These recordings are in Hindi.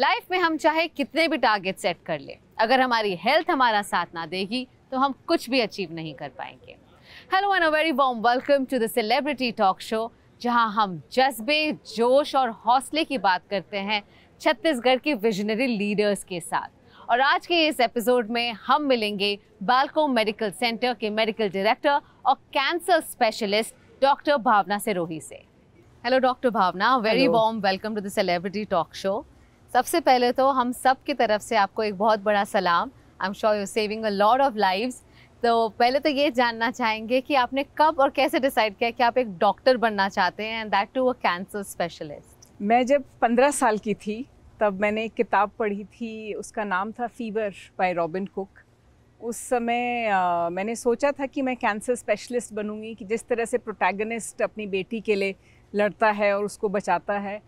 लाइफ में हम चाहे कितने भी टारगेट सेट कर ले अगर हमारी हेल्थ हमारा साथ ना देगी तो हम कुछ भी अचीव नहीं कर पाएंगे hello and a very warm welcome to the celebrity talk show जहां हम जज्बे जोश और हौसले की बात करते हैं छत्तीसगढ़ के विजनरी लीडर्स के साथ और आज के इस एपिसोड में हम मिलेंगे बालको मेडिकल सेंटर के मेडिकल डायरेक्टर और cancer specialist doctor Bhavna Sirohi से hello doctor Bhavna very warm welcome to the celebrity talk show सबसे पहले तो हम सब की तरफ से आपको एक बहुत बड़ा सलाम I am sure you saving a lot of live तो पहले तो ये जानना चाहेंगे कि आपने कब और कैसे डिसाइड किया कि आप एक डॉक्टर बनना चाहते हैं and that too a cancer specialist मैं जब पंद्रह साल की थी तब मैंने एक किताब पढ़ी थी उसका नाम था फीवर बाय रॉबिन कुक उस समय आ, मैंने सोचा था कि मैं कैंसर स्पेशलिस्ट बनूंगी कि जिस तरह से प्रोटैगनिस्ट अपनी बेटी के लिए लड़ता है और उसको बचाता है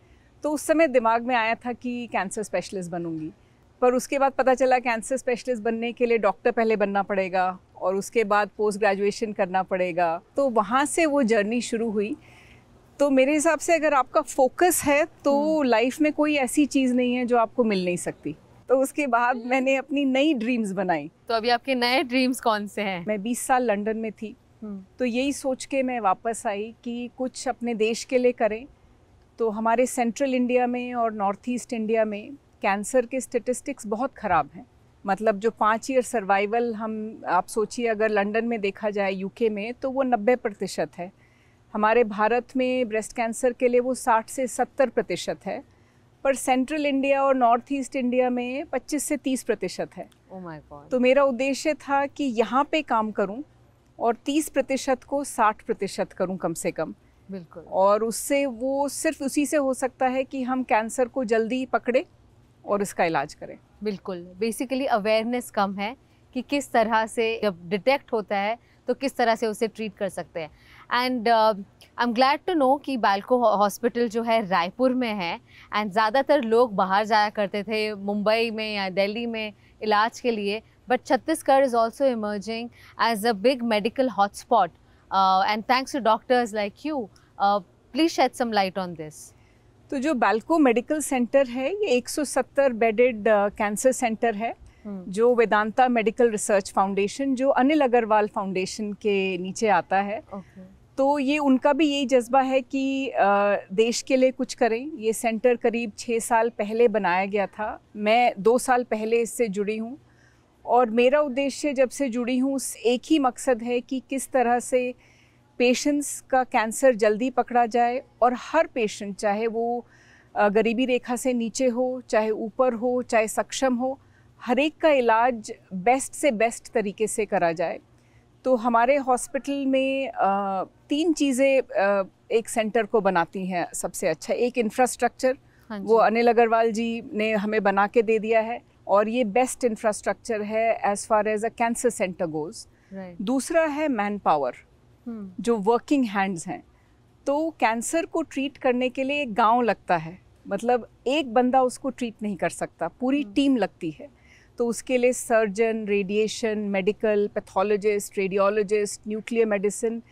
तो उस समय दिमाग में आया था कि कैंसर स्पेशलिस्ट बनूंगी पर उसके बाद पता चला कैंसर स्पेशलिस्ट बनने के लिए डॉक्टर पहले बनना पड़ेगा और उसके बाद पोस्ट ग्रेजुएशन करना पड़ेगा तो वहाँ से वो जर्नी शुरू हुई तो मेरे हिसाब से अगर आपका फोकस है तो लाइफ हम्म। में कोई ऐसी चीज़ नहीं है जो आपको मिल नहीं सकती तो उसके बाद हम्म। मैंने अपनी नई ड्रीम्स बनाई तो अभी आपके नए ड्रीम्स कौन से हैं मैं 20 साल लंदन में थी हम्म। तो यही सोच के मैं वापस आई कि कुछ अपने देश के लिए करें तो हमारे सेंट्रल इंडिया में और नॉर्थ ईस्ट इंडिया में कैंसर के स्टेटिस्टिक्स बहुत ख़राब हैं मतलब जो पाँच ईयर सर्वाइवल हम आप सोचिए अगर लंदन में देखा जाए यूके में तो वो नब्बे प्रतिशत है हमारे भारत में ब्रेस्ट कैंसर के लिए वो साठ से सत्तर प्रतिशत है पर सेंट्रल इंडिया और नॉर्थ ईस्ट इंडिया में 25 से 30 प्रतिशत है oh तो मेरा उद्देश्य था कि यहाँ पे काम करूँ और 30 प्रतिशत को 60 प्रतिशत करूँ कम से कम बिल्कुल और उससे वो सिर्फ उसी से हो सकता है कि हम कैंसर को जल्दी पकड़े और इसका इलाज करें बिल्कुल बेसिकली अवेयरनेस कम है कि किस तरह से जब डिटेक्ट होता है तो किस तरह से उसे ट्रीट कर सकते हैं and I am glad to know कि बालको हॉस्पिटल जो है रायपुर में है एंड ज़्यादातर लोग बाहर जाया करते थे मुंबई में या दिल्ली में इलाज के लिए but Chhattisgarh is also emerging as a big medical hotspot and thanks to doctors like you please shed some light on this तो जो बालको मेडिकल सेंटर है ये 170 बेडेड कैंसर सेंटर है hmm. जो वेदांता मेडिकल रिसर्च फाउंडेशन जो अनिल अग्रवाल फाउंडेशन के नीचे आता है okay. तो ये उनका भी यही जज्बा है कि uh, देश के लिए कुछ करें ये सेंटर करीब छः साल पहले बनाया गया था मैं दो साल पहले इससे जुड़ी हूँ और मेरा उद्देश्य जब से जुड़ी हूँ एक ही मकसद है कि किस तरह से पेशेंट्स का कैंसर जल्दी पकड़ा जाए और हर पेशेंट चाहे वो गरीबी रेखा से नीचे हो चाहे ऊपर हो चाहे सक्षम हो हर एक का इलाज बेस्ट से बेस्ट तरीके से करा जाए तो हमारे हॉस्पिटल में तीन चीज़ें एक सेंटर को बनाती हैं सबसे अच्छा एक इंफ्रास्ट्रक्चर हाँ वो अनिल अग्रवाल जी ने हमें बना के दे दिया है और ये बेस्ट इंफ्रास्ट्रक्चर है as far as a cancer centre goes दूसरा है मैन पावर हम्म। जो वर्किंग हैंड्स हैं तो कैंसर को ट्रीट करने के लिए एक गाँव लगता है मतलब एक बंदा उसको ट्रीट नहीं कर सकता पूरी टीम हम्म। लगती है तो उसके लिए surgeon radiation medical pathologist radiologist nuclear medicine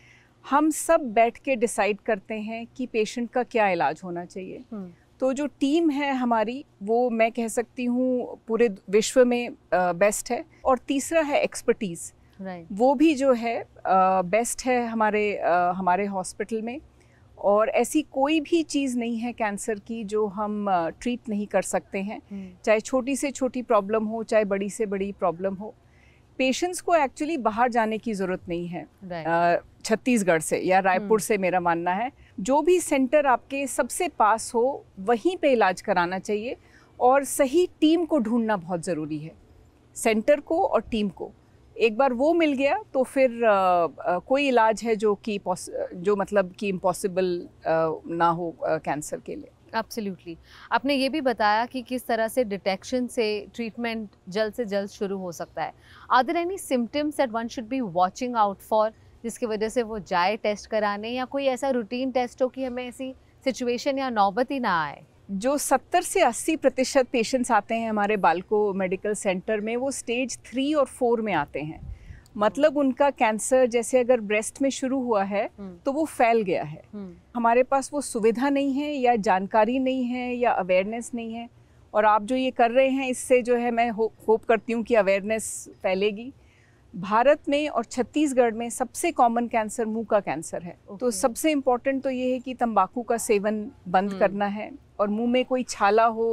हम सब बैठ के डिसाइड करते हैं कि पेशेंट का क्या इलाज होना चाहिए हम्म। तो जो टीम है हमारी वो मैं कह सकती हूँ पूरे विश्व में बेस्ट है और तीसरा है एक्सपर्टीज़ right. वो भी जो है बेस्ट है हमारे हमारे हॉस्पिटल में और ऐसी कोई भी चीज़ नहीं है कैंसर की जो हम ट्रीट नहीं कर सकते हैं hmm. चाहे छोटी से छोटी प्रॉब्लम हो चाहे बड़ी से बड़ी प्रॉब्लम हो पेशेंट्स को एक्चुअली बाहर जाने की ज़रूरत नहीं है right. छत्तीसगढ़ से या रायपुर hmm. से मेरा मानना है जो भी सेंटर आपके सबसे पास हो वहीं पे इलाज कराना चाहिए और सही टीम को ढूंढना बहुत ज़रूरी है सेंटर को और टीम को एक बार वो मिल गया तो फिर आ, आ, कोई इलाज है जो कि जो मतलब कि इम्पॉसिबल ना हो कैंसर के लिए एब्सोल्युटली आपने ये भी बताया कि किस तरह से डिटेक्शन से ट्रीटमेंट जल्द से जल्द शुरू हो सकता है other any symptoms that one should be watching out for जिसकी वजह से वो जाए टेस्ट कराने या कोई ऐसा रूटीन टेस्ट हो कि हमें ऐसी सिचुएशन या नौबत ही ना आए जो 70 से 80 प्रतिशत पेशेंट्स आते हैं हमारे बालको मेडिकल सेंटर में वो स्टेज थ्री और फोर में आते हैं मतलब उनका कैंसर जैसे अगर ब्रेस्ट में शुरू हुआ है हम्म। तो वो फैल गया है हम्म। हमारे पास वो सुविधा नहीं है या जानकारी नहीं है या अवेयरनेस नहीं है और आप जो ये कर रहे हैं इससे जो है मैं हो, होप करती हूँ कि अवेयरनेस फैलेगी भारत में और छत्तीसगढ़ में सबसे कॉमन कैंसर मुंह का कैंसर है तो okay. तो सबसे इम्पोर्टेंट तो ये है कि तंबाकू का सेवन बंद हम्म। करना है और मुंह में कोई छाला हो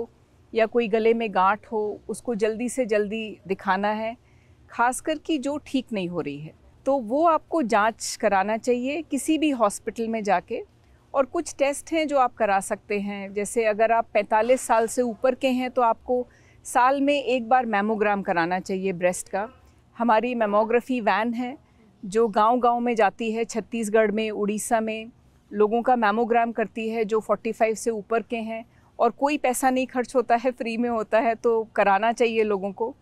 या कोई गले में गांठ हो उसको जल्दी से जल्दी दिखाना है खास कर कि जो ठीक नहीं हो रही है तो वो आपको जांच कराना चाहिए किसी भी हॉस्पिटल में जाके और कुछ टेस्ट हैं जो आप करा सकते हैं जैसे अगर आप 45 साल से ऊपर के हैं तो आपको साल में एक बार मेमोग्राम कराना चाहिए ब्रेस्ट का हमारी मेमोग्राफी वैन है जो गांव-गांव में जाती है छत्तीसगढ़ में उड़ीसा में लोगों का मैमोग्राम करती है जो 45 से ऊपर के हैं और कोई पैसा नहीं खर्च होता है फ्री में होता है तो कराना चाहिए लोगों को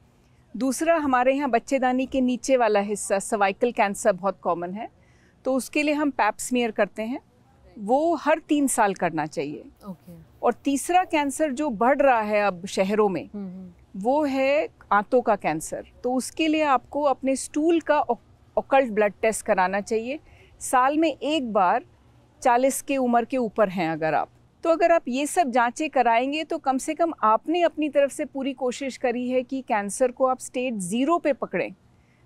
दूसरा हमारे यहाँ बच्चेदानी के नीचे वाला हिस्सा सवाइकल कैंसर बहुत कॉमन है तो उसके लिए हम पैप्समियर करते हैं वो हर तीन साल करना चाहिए okay. और तीसरा कैंसर जो बढ़ रहा है अब शहरों में mm-hmm. वो है आंतों का कैंसर तो उसके लिए आपको अपने स्टूल का ओकल्ट ब्लड टेस्ट कराना चाहिए साल में एक बार चालीस के उम्र के ऊपर हैं अगर आप तो अगर आप ये सब जांचें कराएंगे तो कम से कम आपने अपनी तरफ से पूरी कोशिश करी है कि कैंसर को आप स्टेज ज़ीरो पे पकड़ें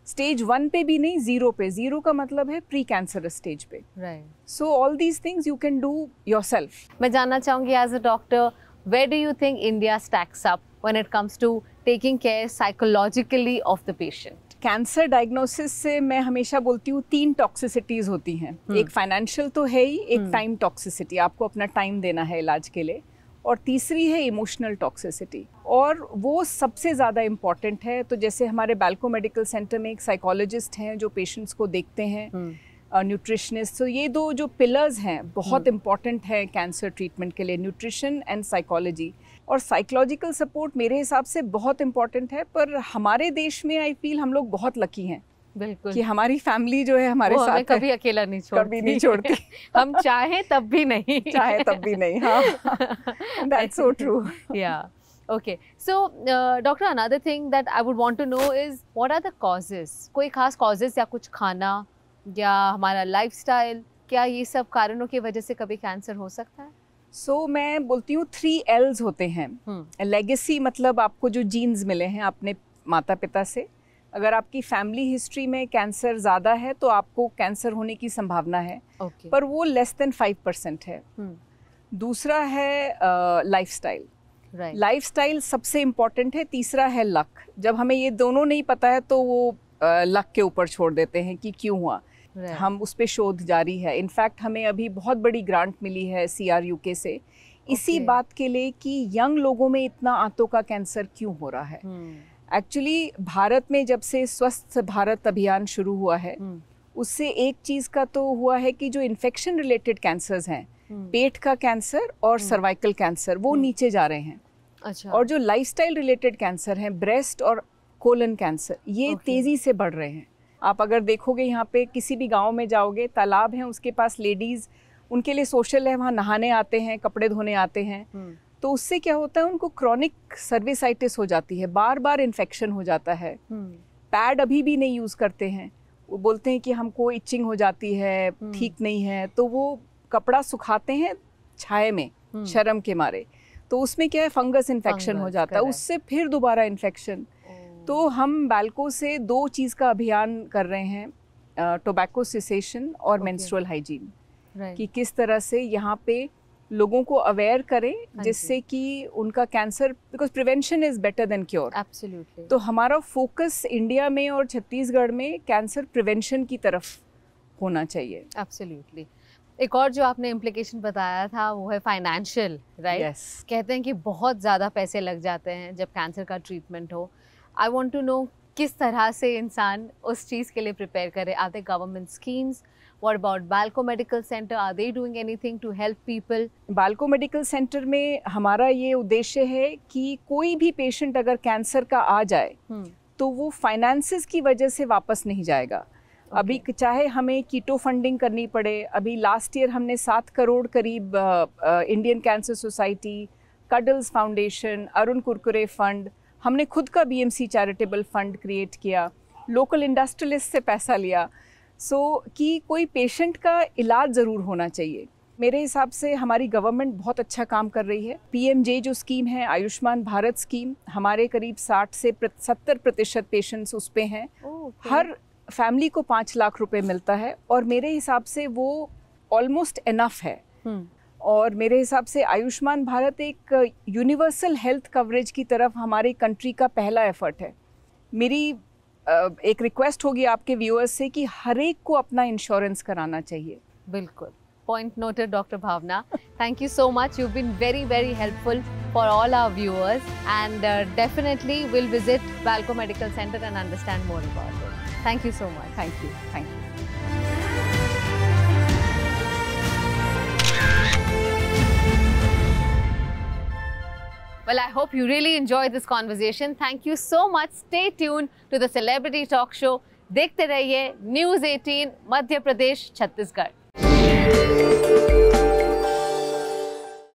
स्टेज वन पे भी नहीं ज़ीरो पे ज़ीरो का मतलब है प्री कैंसर स्टेज पे right so all these things you can do yourself मैं जानना चाहूँगी as a doctor where do you think India stacks up it comes to taking care psychologically of the patient cancer diagnosis से मैं हमेशा बोलती हूँ तीन टॉक्सिसिटीज़ होती हैं हम्म। एक फाइनेंशियल तो है ही एक टाइम हम्म। टॉक्सिसिटी आपको अपना टाइम देना है इलाज के लिए और तीसरी है इमोशनल टॉक्सिसिटी और वो सबसे ज़्यादा इम्पॉर्टेंट है तो जैसे हमारे बैल्को मेडिकल सेंटर में एक साइकोलॉजिस्ट हैं जो पेशेंट्स को देखते हैं न्यूट्रिशनिस्ट हम्म। तो ये दो जो पिलर्स हैं बहुत इम्पॉर्टेंट है कैंसर ट्रीटमेंट के लिए न्यूट्रिशन एंड साइकोलॉजी और साइकोलॉजिकल सपोर्ट मेरे हिसाब से बहुत इम्पॉर्टेंट है पर हमारे देश में आई फील हम लोग बहुत लकी हैं बिल्कुल कि हमारी फैमिली जो है हमारे साथ हमें कभी अकेला नहीं छोड़ती कभी नहीं छोड़ती हम चाहे तब भी नहीं चाहे तब भी नहीं हाँ that's so true yeah okay so doctor another thing that I would want to know is what are the causes कोई खास कॉजेस या कुछ खाना या हमारा लाइफस्टाइल क्या ये सब कारणों की वजह से कभी कैंसर हो सकता है सो so, मैं बोलती हूँ थ्री एल्स होते हैं लेगेसी हम्म। मतलब आपको जो जीन्स मिले हैं अपने माता पिता से अगर आपकी फैमिली हिस्ट्री में कैंसर ज़्यादा है तो आपको कैंसर होने की संभावना है okay. पर वो लेस देन फाइव परसेंट है hmm. दूसरा है लाइफ स्टाइल लाइफ स्टाइल सबसे इम्पॉर्टेंट है तीसरा है लक जब हमें ये दोनों नहीं पता है तो वो लक uh, के ऊपर छोड़ देते हैं कि क्यों हुआ right. हम उस पर शोध जारी है इनफैक्ट हमें अभी बहुत बड़ी ग्रांट मिली है सी आर यू के से इसी okay. बात के लिए कि यंग लोगों में इतना आंतों का कैंसर क्यों हो रहा है एक्चुअली hmm. भारत में जब से स्वस्थ भारत अभियान शुरू हुआ है hmm. उससे एक चीज़ का तो हुआ है कि जो इन्फेक्शन रिलेटेड कैंसर हैं hmm. पेट का कैंसर और सर्वाइकल hmm. कैंसर वो hmm. नीचे जा रहे हैं अच्छा और जो लाइफस्टाइल रिलेटेड कैंसर हैं ब्रेस्ट और कोलन कैंसर ये okay. तेज़ी से बढ़ रहे हैं आप अगर देखोगे यहाँ पे किसी भी गांव में जाओगे तालाब है उसके पास लेडीज़ उनके लिए सोशल है वहाँ नहाने आते हैं कपड़े धोने आते हैं हम्म। तो उससे क्या होता है उनको क्रॉनिक सर्विसाइटिस हो जाती है बार बार इन्फेक्शन हो जाता है पैड हम्म। अभी भी नहीं यूज़ करते हैं वो बोलते हैं कि हमको इचिंग हो जाती है हम्म। ठीक नहीं है तो वो कपड़ा सुखाते हैं छाए में शर्म के मारे तो उसमें क्या है फंगस इन्फेक्शन हो जाता है उससे फिर दोबारा इन्फेक्शन तो हम बैल्को से दो चीज़ का अभियान कर रहे हैं टोबैको सिसेशन और मेंस्ट्रुअल हाइजीन कि किस तरह से यहाँ पे लोगों को अवेयर करें हाँ जिससे कि उनका cancer because prevention is better than cure absolutely तो हमारा फोकस इंडिया में और छत्तीसगढ़ में कैंसर प्रिवेंशन की तरफ होना चाहिए एब्सोल्युटली एक और जो आपने इम्प्लीकेशन बताया था वो है फाइनेंशियल राइट right? yes. कहते हैं कि बहुत ज़्यादा पैसे लग जाते हैं जब कैंसर का ट्रीटमेंट हो आई वॉन्ट टू नो किस तरह से इंसान उस चीज़ के लिए प्रिपेयर करे are they government schemes what about Balco medical centre are they doing thing to help people Balco medical centre में हमारा ये उद्देश्य है कि कोई भी पेशेंट अगर कैंसर का आ जाए hmm. तो वो फाइनेंसिस की वजह से वापस नहीं जाएगा okay. अभी चाहे हमें कीटो फंडिंग करनी पड़े अभी लास्ट ईयर हमने सात करोड़ करीब Indian cancer society cuddles foundation Arun Kurkure fund हमने खुद का बीएमसी चैरिटेबल फंड क्रिएट किया लोकल इंडस्ट्रियलिस्ट से पैसा लिया सो so, कि कोई पेशेंट का इलाज ज़रूर होना चाहिए मेरे हिसाब से हमारी गवर्नमेंट बहुत अच्छा काम कर रही है पीएमजे जो स्कीम है आयुष्मान भारत स्कीम हमारे करीब 60 से सत्तर प्रतिशत पेशेंट्स उस पर हैं okay. हर फैमिली को पाँच लाख रुपए मिलता है और मेरे हिसाब से वो ऑलमोस्ट इनफ है hmm. और मेरे हिसाब से आयुष्मान भारत एक यूनिवर्सल हेल्थ कवरेज की तरफ हमारी कंट्री का पहला एफर्ट है मेरी एक रिक्वेस्ट होगी आपके व्यूअर्स से कि हर एक को अपना इंश्योरेंस कराना चाहिए बिल्कुल point noted doctor Bhavana thank you so much you been very very helpful for all our viewers and definitely will visit Balco medical centre and understand more about about it. Thank you so much. Thank you. Well, I hope you really enjoyed this conversation. Thank you so much. Stay tuned to the Celebrity Talk Show. देखते रहिए news 18 Madhya Pradesh, Chhattisgarh.